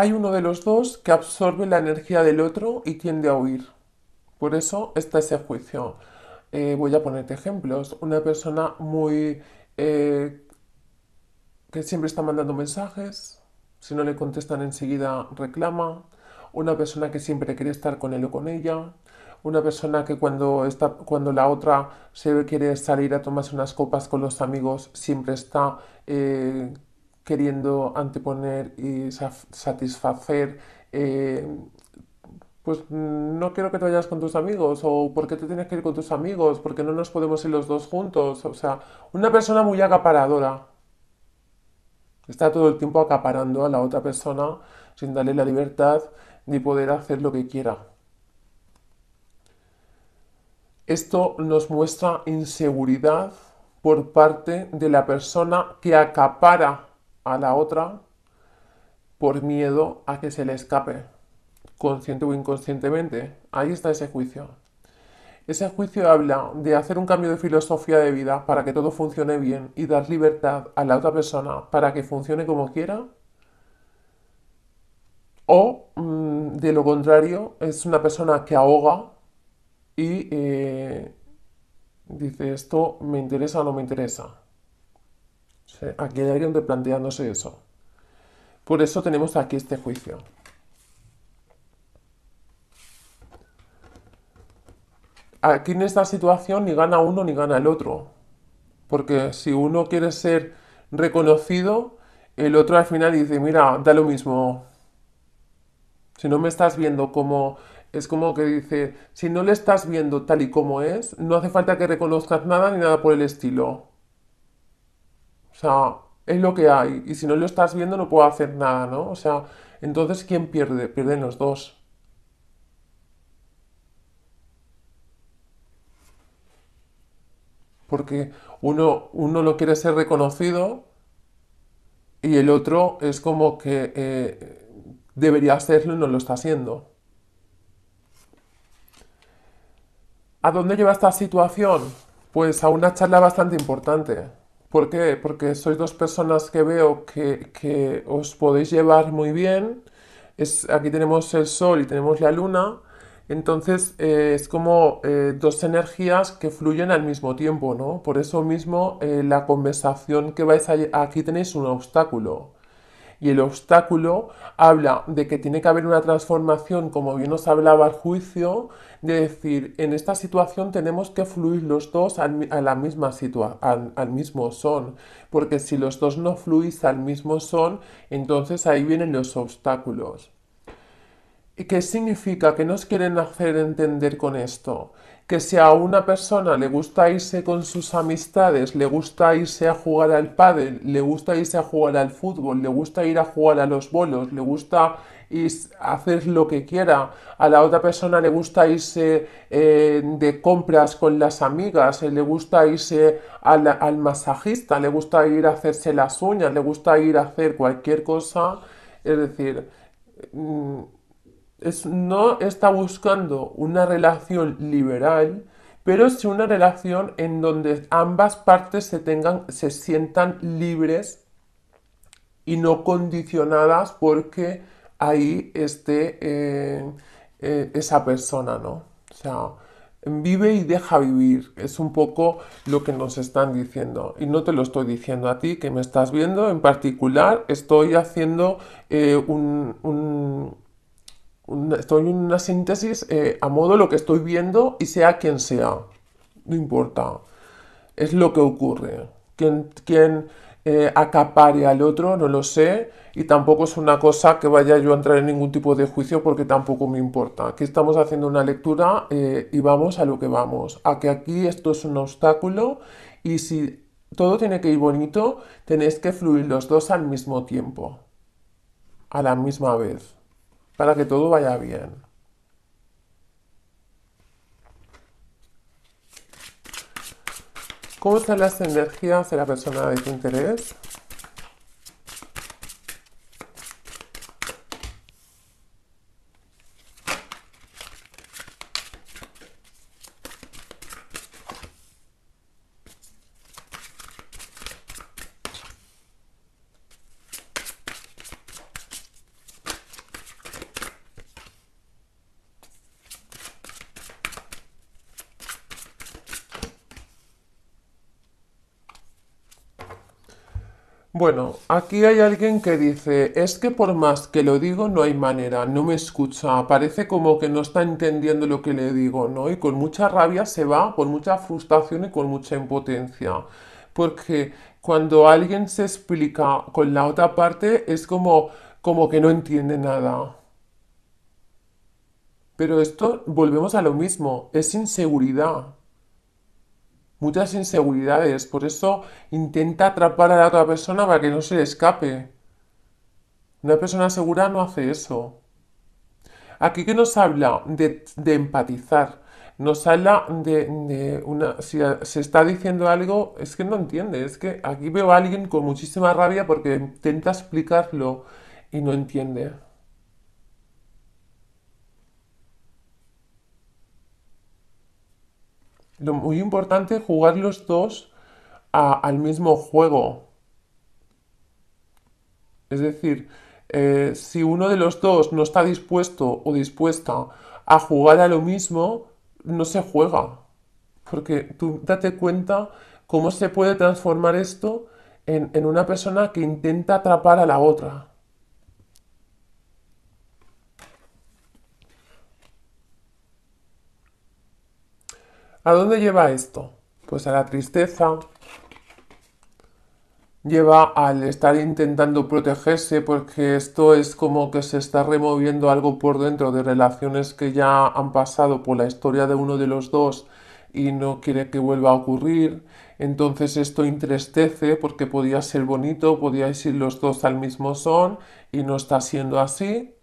hay uno de los dos que absorbe la energía del otro y tiende a huir. Por eso está ese juicio. Eh, voy a ponerte ejemplos. Una persona muy... Eh, que siempre está mandando mensajes, si no le contestan enseguida reclama. Una persona que siempre quiere estar con él o con ella. Una persona que cuando, está, cuando la otra se quiere salir a tomarse unas copas con los amigos siempre está... Eh, queriendo anteponer y satisfacer, eh, pues no quiero que te vayas con tus amigos, o porque qué te tienes que ir con tus amigos, porque no nos podemos ir los dos juntos, o sea, una persona muy acaparadora. Está todo el tiempo acaparando a la otra persona sin darle la libertad ni poder hacer lo que quiera. Esto nos muestra inseguridad por parte de la persona que acapara a la otra por miedo a que se le escape, consciente o inconscientemente. Ahí está ese juicio. Ese juicio habla de hacer un cambio de filosofía de vida para que todo funcione bien y dar libertad a la otra persona para que funcione como quiera. O, mm, de lo contrario, es una persona que ahoga y eh, dice esto me interesa o no me interesa. Aquí hay alguien replanteándose eso. Por eso tenemos aquí este juicio. Aquí en esta situación ni gana uno ni gana el otro. Porque si uno quiere ser reconocido, el otro al final dice, mira, da lo mismo. Si no me estás viendo como... Es como que dice, si no le estás viendo tal y como es, no hace falta que reconozcas nada ni nada por el estilo. O sea, es lo que hay. Y si no lo estás viendo, no puedo hacer nada, ¿no? O sea, entonces, ¿quién pierde? Pierden los dos. Porque uno, uno no quiere ser reconocido y el otro es como que eh, debería hacerlo y no lo está haciendo. ¿A dónde lleva esta situación? Pues a una charla bastante importante. ¿Por qué? Porque sois dos personas que veo que, os podéis llevar muy bien. Es, aquí tenemos el sol y tenemos la luna. Entonces eh, es como eh, dos energías que fluyen al mismo tiempo, ¿no? Por eso mismo eh, la conversación que vais a... Aquí tenéis un obstáculo. Y el obstáculo habla de que tiene que haber una transformación, como bien nos hablaba el juicio, de decir, en esta situación tenemos que fluir los dos al, a la misma al, mismo son, porque si los dos no fluís al mismo son, entonces ahí vienen los obstáculos. qué significa? ¿Qué nos quieren hacer entender con esto? que si a una persona le gusta irse con sus amistades, le gusta irse a jugar al pádel, le gusta irse a jugar al fútbol, le gusta ir a jugar a los bolos, le gusta ir a hacer lo que quiera, a la otra persona le gusta irse eh, de compras con las amigas, eh, le gusta irse al, masajista, le gusta ir a hacerse las uñas, le gusta ir a hacer cualquier cosa, es decir... Mm, no está buscando una relación liberal, pero es una relación en donde ambas partes se, tengan, se sientan libres y no condicionadas porque ahí esté eh, eh, esa persona, ¿no? O sea, vive y deja vivir. Es un poco lo que nos están diciendo. Y no te lo estoy diciendo a ti que me estás viendo en particular. Estoy haciendo eh, un estoy en una síntesis eh, a modo lo que estoy viendo y sea quien sea. No importa. Es lo que ocurre. Quien, eh, acapare al otro, no lo sé. Y tampoco es una cosa que vaya yo a entrar en ningún tipo de juicio porque tampoco me importa. Aquí estamos haciendo una lectura eh, y vamos a lo que vamos. A que aquí esto es un obstáculo y si todo tiene que ir bonito, tenéis que fluir los dos al mismo tiempo. A la misma vez para que todo vaya bien. ¿Cómo están las energías de la persona de tu interés? Bueno, aquí hay alguien que dice, es que por más que lo digo no hay manera, no me escucha, parece como que no está entendiendo lo que le digo, ¿no? Y con mucha rabia se va, con mucha frustración y con mucha impotencia. Porque cuando alguien se explica con la otra parte es como, como que no entiende nada. Pero esto volvemos a lo mismo, es inseguridad muchas inseguridades. Por eso intenta atrapar a la otra persona para que no se le escape. Una persona segura no hace eso. Aquí que nos habla de, empatizar. Nos habla de, una... Si se está diciendo algo, es que no entiende. Es que aquí veo a alguien con muchísima rabia porque intenta explicarlo y no entiende. Lo muy importante es jugar los dos al mismo juego. Es decir, eh, si uno de los dos no está dispuesto o dispuesta a jugar a lo mismo, no se juega. Porque tú date cuenta cómo se puede transformar esto en una persona que intenta atrapar a la otra. ¿A dónde lleva esto? Pues a la tristeza. Lleva al estar intentando protegerse porque esto es como que se está removiendo algo por dentro de relaciones que ya han pasado por la historia de uno de los dos y no quiere que vuelva a ocurrir. Entonces esto entristece porque podía ser bonito, podíais ir los dos al mismo son y no está siendo así.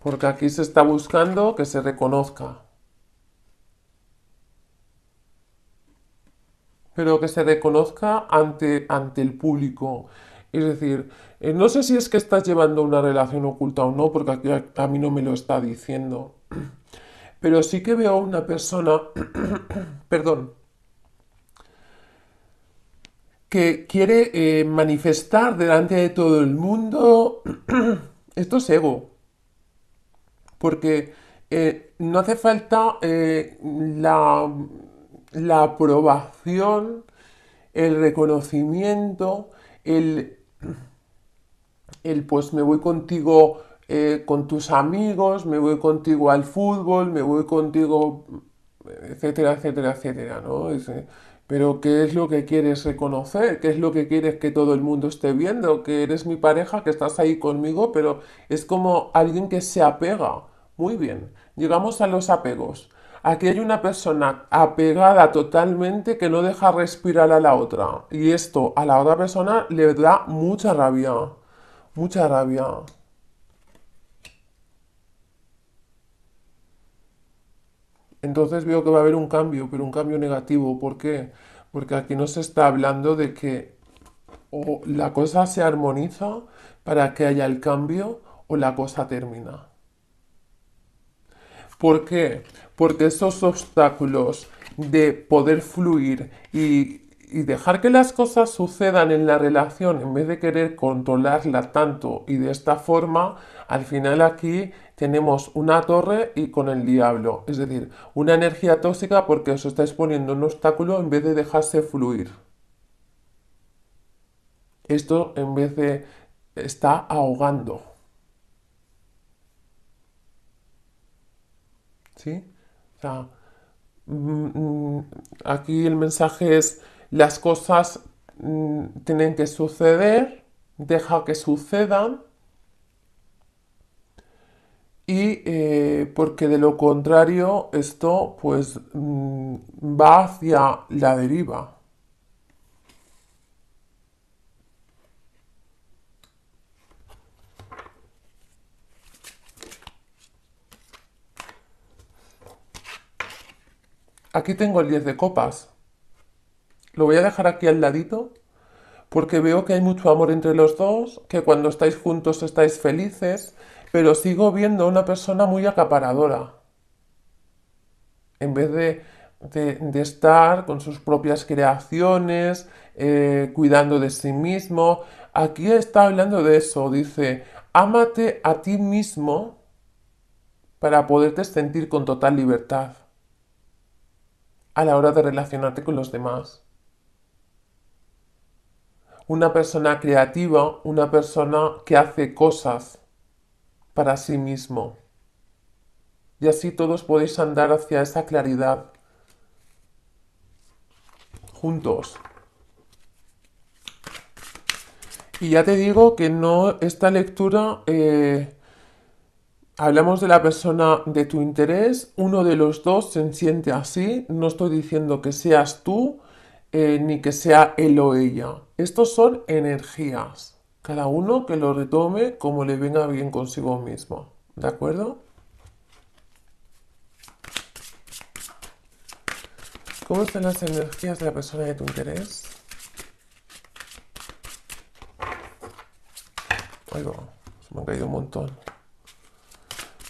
porque aquí se está buscando que se reconozca. Pero que se reconozca ante, ante el público. Es decir, eh, no sé si es que estás llevando una relación oculta o no, porque aquí a, mí no me lo está diciendo. Pero sí que veo una persona, perdón, que quiere eh, manifestar delante de todo el mundo, esto es ego, porque eh, no hace falta eh, la, aprobación, el reconocimiento, el, pues me voy contigo eh, con tus amigos, me voy contigo al fútbol, me voy contigo, etcétera, etcétera, etcétera, ¿no? pero ¿qué es lo que quieres reconocer? ¿Qué es lo que quieres que todo el mundo esté viendo? Que eres mi pareja, que estás ahí conmigo, pero es como alguien que se apega. Muy bien, llegamos a los apegos. Aquí hay una persona apegada totalmente que no deja respirar a la otra. Y esto a la otra persona le da mucha rabia. Mucha rabia. Entonces veo que va a haber un cambio, pero un cambio negativo. ¿Por qué? Porque aquí no se está hablando de que o la cosa se armoniza para que haya el cambio o la cosa termina. ¿Por qué? Porque esos obstáculos de poder fluir y, dejar que las cosas sucedan en la relación en vez de querer controlarla tanto y de esta forma, al final aquí tenemos una torre y con el diablo, es decir, una energía tóxica porque os estáis poniendo un obstáculo en vez de dejarse fluir. Esto en vez de está ahogando. ¿sí? Mm, mm, aquí el mensaje es, las cosas mm, tienen que suceder, deja que sucedan, y eh, porque de lo contrario esto pues va hacia la deriva. Aquí tengo el 10 de copas. Lo voy a dejar aquí al ladito porque veo que hay mucho amor entre los dos, que cuando estáis juntos estáis felices, pero sigo viendo una persona muy acaparadora. En vez de, estar con sus propias creaciones, eh, cuidando de sí mismo, aquí está hablando de eso, dice, ámate a ti mismo para poderte sentir con total libertad a la hora de relacionarte con los demás. Una persona creativa, una persona que hace cosas para sí mismo. Y así todos podéis andar hacia esa claridad. Juntos. Y ya te digo que no, esta lectura eh, Hablamos de la persona de tu interés, uno de los dos se siente así, no estoy diciendo que seas tú eh, ni que sea él o ella. Estos son energías, cada uno que lo retome como le venga bien consigo mismo, ¿de acuerdo? ¿Cómo están las energías de la persona de tu interés? Ahí va, se me han caído un montón.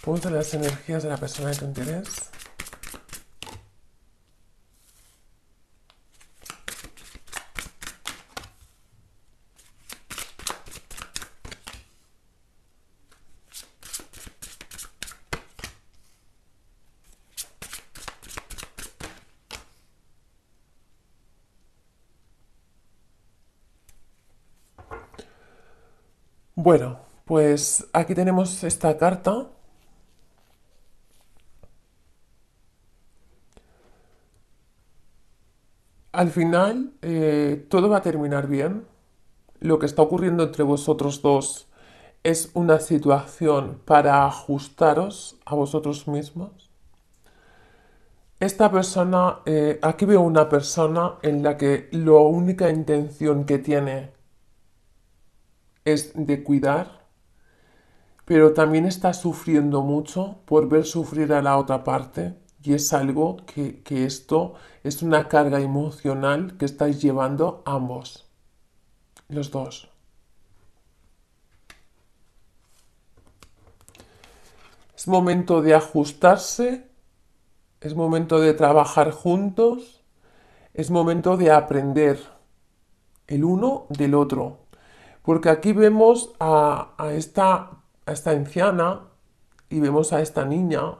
Punto de las energías de la persona de tu interés. Bueno, pues aquí tenemos esta carta al final eh, todo va a terminar bien. Lo que está ocurriendo entre vosotros dos es una situación para ajustaros a vosotros mismos. Esta persona, eh, aquí veo una persona en la que la única intención que tiene es de cuidar, pero también está sufriendo mucho por ver sufrir a la otra parte y es algo que, esto es una carga emocional que estáis llevando ambos, los dos. Es momento de ajustarse, es momento de trabajar juntos, es momento de aprender el uno del otro. Porque aquí vemos a, a, esta, a esta anciana y vemos a esta niña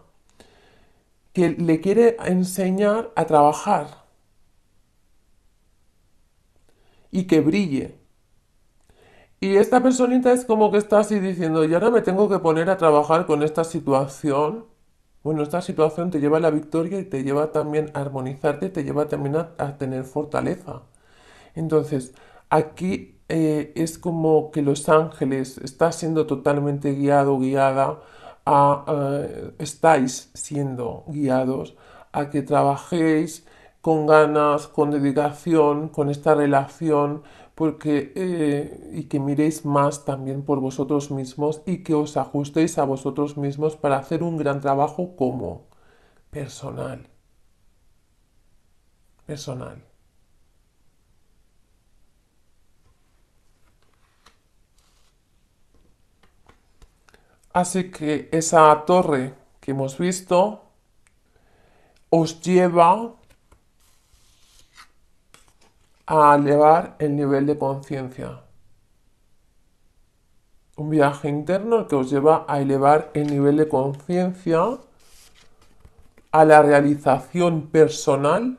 que le quiere enseñar a trabajar y que brille. Y esta personita es como que está así diciendo, y ahora me tengo que poner a trabajar con esta situación. Bueno, esta situación te lleva a la victoria y te lleva también a armonizarte, te lleva también a, tener fortaleza. Entonces, aquí eh, es como que los ángeles está siendo totalmente guiado, guiada estáis siendo guiados a que trabajéis con ganas, con dedicación, con esta relación, porque eh, y que miréis más también por vosotros mismos y que os ajustéis a vosotros mismos para hacer un gran trabajo como personal. Personal. Así que esa torre que hemos visto os lleva a elevar el nivel de conciencia. Un viaje interno que os lleva a elevar el nivel de conciencia a la realización personal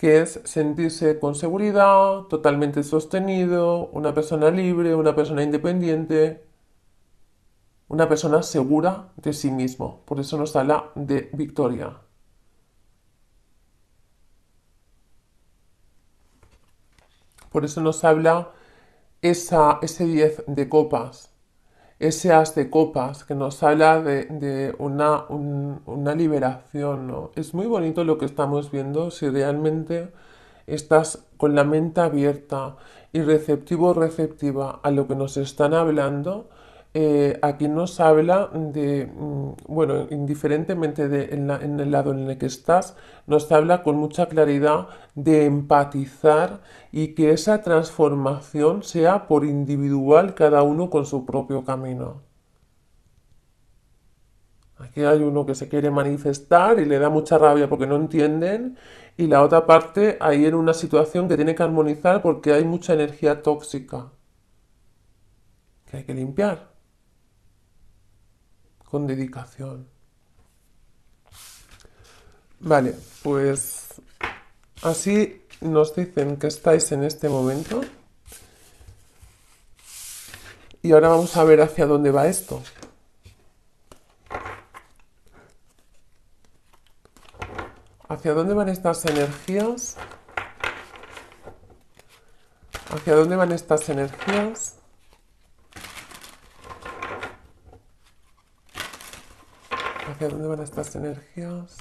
que es sentirse con seguridad, totalmente sostenido, una persona libre, una persona independiente, una persona segura de sí mismo. Por eso nos habla de victoria. Por eso nos habla esa, ese 10 de copas ese as de copas que nos habla de, una, liberación. Es muy bonito lo que estamos viendo si realmente estás con la mente abierta y receptivo receptiva a lo que nos están hablando eh, aquí nos habla de, mm, bueno, indiferentemente de en, el lado en el que estás, nos habla con mucha claridad de empatizar y que esa transformación sea por individual, cada uno con su propio camino. Aquí hay uno que se quiere manifestar y le da mucha rabia porque no entienden y la otra parte ahí en una situación que tiene que armonizar porque hay mucha energía tóxica que hay que limpiar con dedicación. Vale, pues así nos dicen que estáis en este momento. Y ahora vamos a ver hacia dónde va esto. ¿Hacia dónde van estas energías? ¿Hacia dónde van estas energías? ¿dónde van estas energías?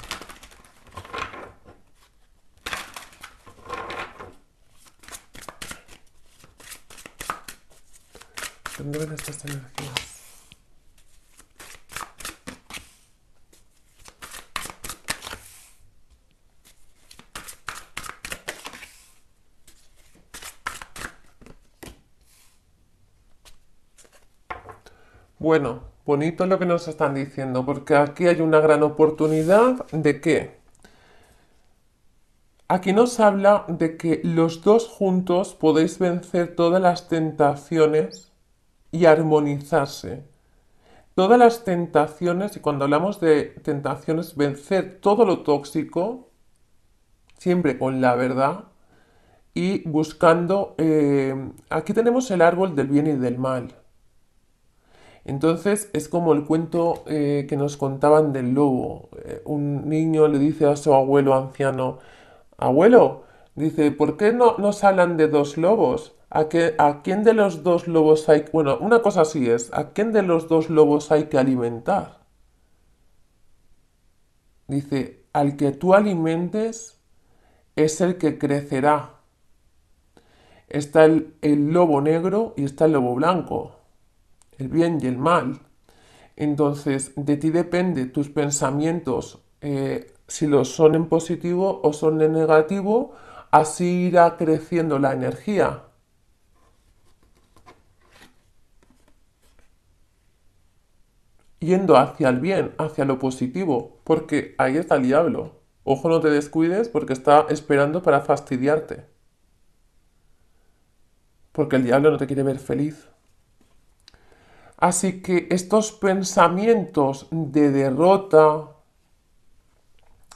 ¿Dónde van estas energías? Bueno, Bonito lo que nos están diciendo, porque aquí hay una gran oportunidad de que Aquí nos habla de que los dos juntos podéis vencer todas las tentaciones y armonizarse. Todas las tentaciones, y cuando hablamos de tentaciones, vencer todo lo tóxico, siempre con la verdad, y buscando... Eh, aquí tenemos el árbol del bien y del mal. Entonces es como el cuento eh, que nos contaban del lobo. Eh, un niño le dice a su abuelo anciano, abuelo, dice, ¿por qué no nos hablan de dos lobos? ¿A, quién de los dos lobos hay... Bueno, una cosa así es, ¿a quién de los dos lobos hay que alimentar? Dice, al que tú alimentes es el que crecerá. Está el lobo negro y está el lobo blanco el bien y el mal. Entonces, de ti depende tus pensamientos, eh, si los son en positivo o son en negativo, así irá creciendo la energía. Yendo hacia el bien, hacia lo positivo, porque ahí está el diablo. Ojo, no te descuides porque está esperando para fastidiarte. Porque el diablo no te quiere ver feliz. Así que estos pensamientos de derrota,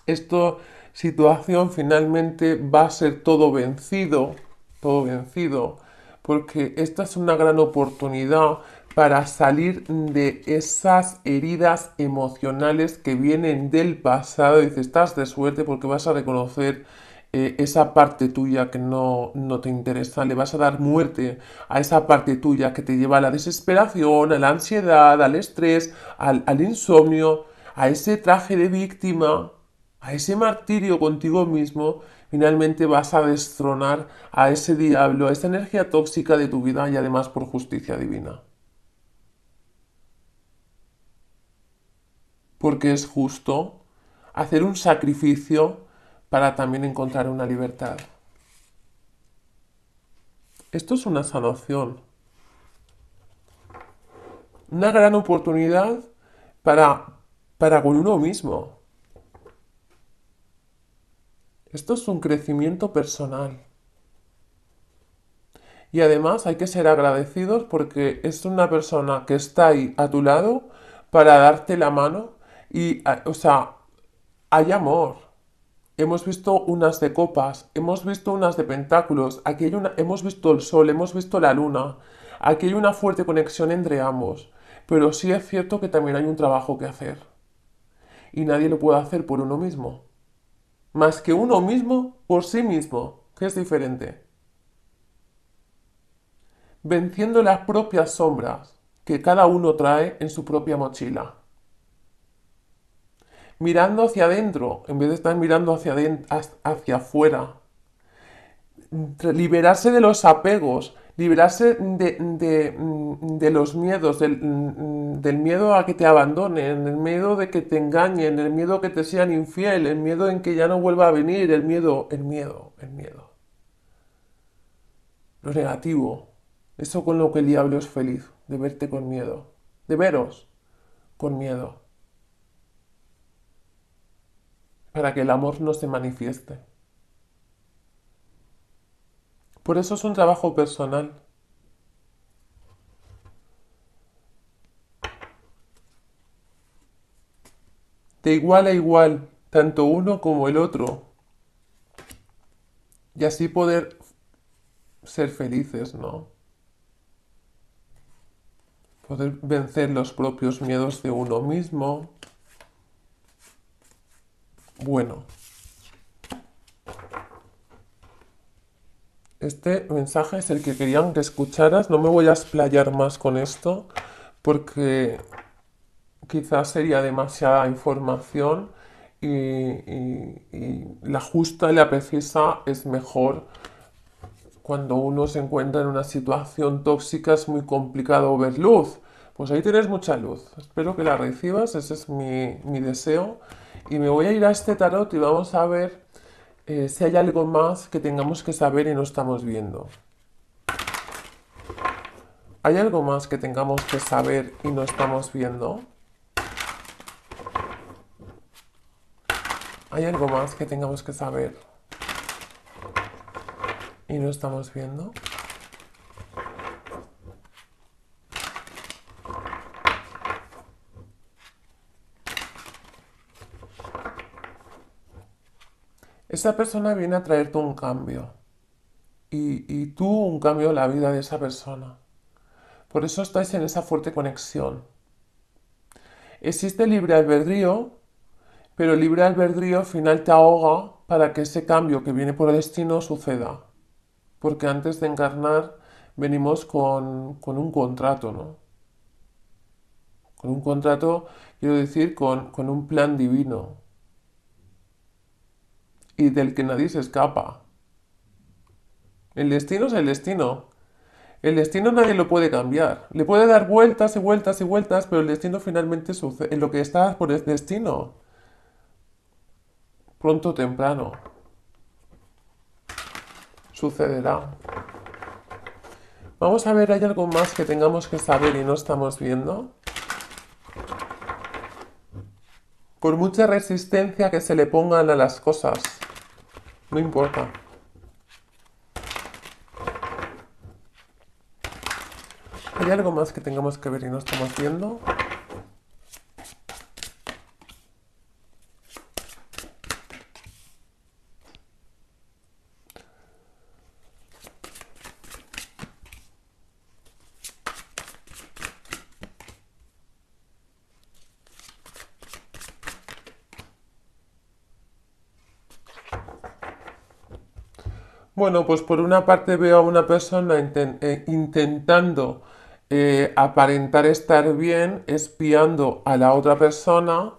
esta situación finalmente va a ser todo vencido, todo vencido, porque esta es una gran oportunidad para salir de esas heridas emocionales que vienen del pasado. Dices, estás de suerte porque vas a reconocer eh, esa parte tuya que no, te interesa, le vas a dar muerte a esa parte tuya que te lleva a la desesperación, a la ansiedad, al estrés, al, al insomnio, a ese traje de víctima, a ese martirio contigo mismo, finalmente vas a destronar a ese diablo, a esa energía tóxica de tu vida y además por justicia divina. Porque es justo hacer un sacrificio para también encontrar una libertad. Esto es una sanación, una gran oportunidad para, para con uno mismo. Esto es un crecimiento personal. Y además hay que ser agradecidos porque es una persona que está ahí a tu lado para darte la mano y, o sea, hay amor. Hemos visto unas de copas, hemos visto unas de pentáculos, una, hemos visto el sol, hemos visto la luna, aquí hay una fuerte conexión entre ambos, pero sí es cierto que también hay un trabajo que hacer. Y nadie lo puede hacer por uno mismo. Más que uno mismo por sí mismo, que es diferente. Venciendo las propias sombras que cada uno trae en su propia mochila mirando hacia adentro, en vez de estar mirando hacia, hacia afuera. Liberarse de los apegos, liberarse de, mm, los miedos, mm, del, miedo a que te abandonen, el miedo de que te engañen, el miedo que te sean infiel, el miedo en que ya no vuelva a venir, el miedo, el miedo, el miedo. Lo negativo, eso con lo que el diablo es feliz, de verte con miedo, de veros con miedo. para que el amor no se manifieste. Por eso es un trabajo personal. De igual a igual, tanto uno como el otro. Y así poder ser felices, ¿no? Poder vencer los propios miedos de uno mismo, bueno. Este mensaje es el que querían que escucharas. No me voy a explayar más con esto porque quizás sería demasiada información y, la justa y la precisa es mejor cuando uno se encuentra en una situación tóxica es muy complicado ver luz. Pues ahí tienes mucha luz. Espero que la recibas, ese es mi deseo y me voy a ir a este tarot y vamos a ver eh, si hay algo más que tengamos que saber y no estamos viendo. ¿Hay algo más que tengamos que saber y no estamos viendo? ¿Hay algo más que tengamos que saber y no estamos viendo? esa persona viene a traerte un cambio. Y, tú un cambio en la vida de esa persona. Por eso estáis en esa fuerte conexión. Existe libre albedrío, pero libre albedrío al final te ahoga para que ese cambio que viene por destino suceda. Porque antes de encarnar venimos con, un contrato, ¿no? Con un contrato, quiero decir, con un plan divino, del que nadie se escapa. El destino es el destino. El destino nadie lo puede cambiar. Le puede dar vueltas y vueltas y vueltas, pero el destino finalmente sucede. En Lo que está por el destino. Pronto o temprano. Sucederá. Vamos a ver, ¿hay algo más que tengamos que saber y no estamos viendo? Por mucha resistencia que se le pongan a las cosas. No importa. ¿Hay algo más que tengamos que ver y no estamos viendo? Bueno, pues por una parte veo a una persona eh, intentando eh, aparentar estar bien, espiando a la otra persona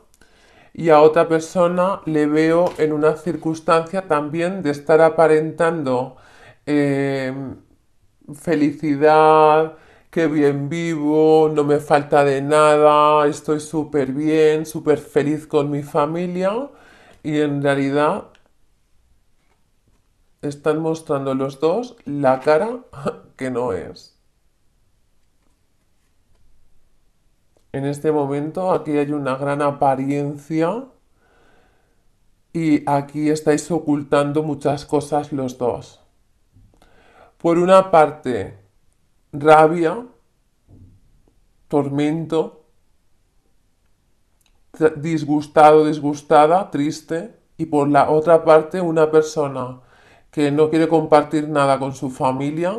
y a otra persona le veo en una circunstancia también de estar aparentando em, felicidad, que bien vivo, no me falta de nada, estoy súper bien, súper feliz con mi familia y en realidad están mostrando los dos la cara que no es. En este momento aquí hay una gran apariencia y aquí estáis ocultando muchas cosas los dos. Por una parte, rabia, tormento, disgustado, disgustada, triste, y por la otra parte una persona que no quiere compartir nada con su familia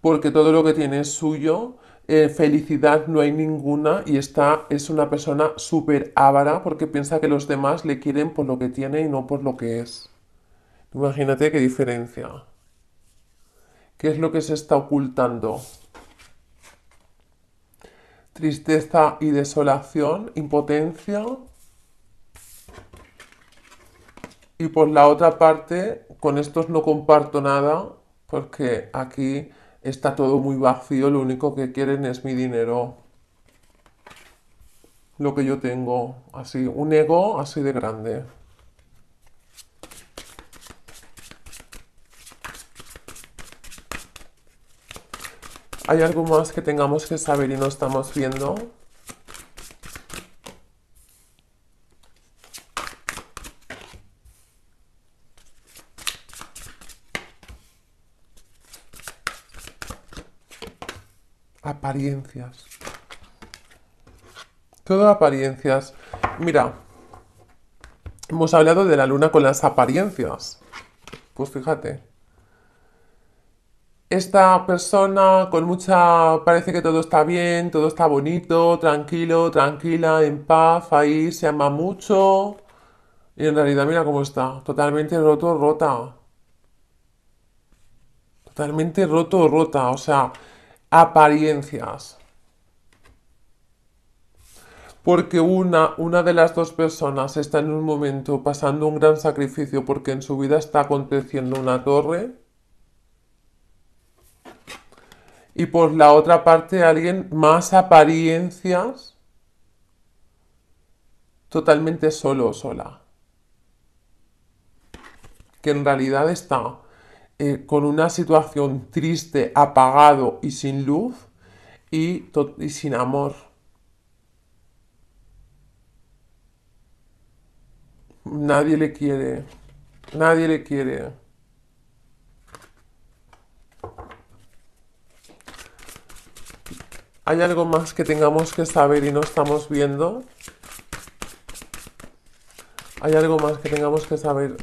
porque todo lo que tiene es suyo. Eh, felicidad no hay ninguna y esta es una persona súper avara porque piensa que los demás le quieren por lo que tiene y no por lo que es. Imagínate qué diferencia. ¿Qué es lo que se está ocultando? Tristeza y desolación, impotencia, Y por la otra parte, con estos no comparto nada porque aquí está todo muy vacío, lo único que quieren es mi dinero, lo que yo tengo, así, un ego así de grande. ¿Hay algo más que tengamos que saber y no estamos viendo? apariencias. Todo apariencias. Mira, hemos hablado de la luna con las apariencias. Pues fíjate. Esta persona con mucha... parece que todo está bien, todo está bonito, tranquilo, tranquila, en paz, ahí se ama mucho. Y en realidad mira cómo está. Totalmente roto, rota. Totalmente roto, rota. O sea, apariencias. Porque una, una de las dos personas está en un momento pasando un gran sacrificio porque en su vida está aconteciendo una torre. Y por la otra parte alguien más apariencias totalmente solo o sola. Que en realidad está eh, con una situación triste, apagado y sin luz y sin amor. Nadie le quiere, nadie le quiere. ¿Hay algo más que tengamos que saber y no estamos viendo? ¿Hay algo más que tengamos que saber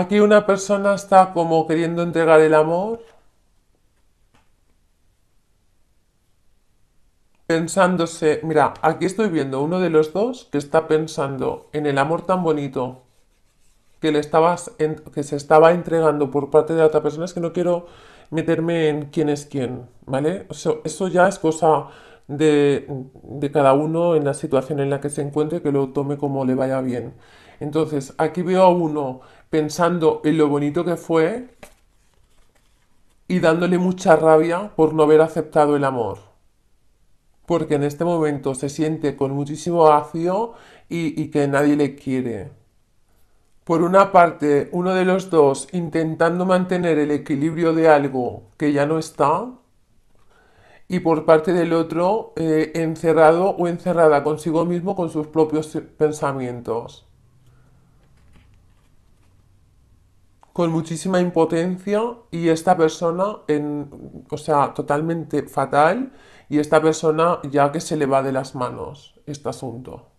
Aquí una persona está como queriendo entregar el amor, pensándose, mira, aquí estoy viendo uno de los dos que está pensando en el amor tan bonito que, le estabas que se estaba entregando por parte de otra persona, es que no quiero meterme en quién es quién, ¿vale? eso ya es cosa de, de cada uno en la situación en la que se encuentre, que lo tome como le vaya bien. Entonces, aquí veo a uno pensando en lo bonito que fue y dándole mucha rabia por no haber aceptado el amor. Porque en este momento se siente con muchísimo vacío y, que nadie le quiere. Por una parte, uno de los dos intentando mantener el equilibrio de algo que ya no está. Y por parte del otro, eh, encerrado o encerrada consigo mismo con sus propios pensamientos. con muchísima impotencia y esta persona, en, o sea, totalmente fatal y esta persona ya que se le va de las manos este asunto.